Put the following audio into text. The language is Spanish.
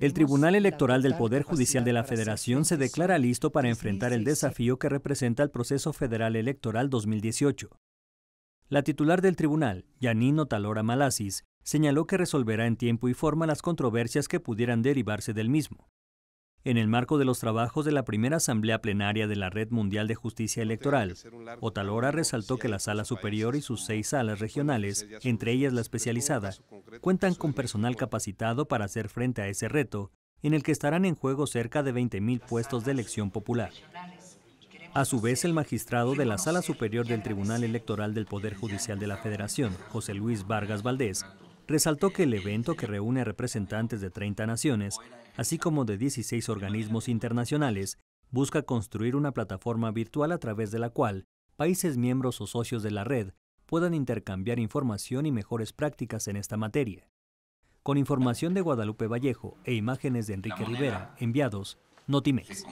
El Tribunal Electoral del Poder Judicial de la Federación se declara listo para enfrentar el desafío que representa el proceso federal electoral 2018. La titular del tribunal, Yanino Talora Malasis, señaló que resolverá en tiempo y forma las controversias que pudieran derivarse del mismo en el marco de los trabajos de la primera Asamblea Plenaria de la Red Mundial de Justicia Electoral, Otalora resaltó que la Sala Superior y sus seis salas regionales, entre ellas la especializada, cuentan con personal capacitado para hacer frente a ese reto, en el que estarán en juego cerca de 20.000 puestos de elección popular. A su vez, el magistrado de la Sala Superior del Tribunal Electoral del Poder Judicial de la Federación, José Luis Vargas Valdés, resaltó que el evento, que reúne a representantes de 30 naciones, así como de 16 organismos internacionales, busca construir una plataforma virtual a través de la cual países miembros o socios de la red puedan intercambiar información y mejores prácticas en esta materia. Con información de Guadalupe Vallejo e imágenes de Enrique Rivera, enviados, Notimex.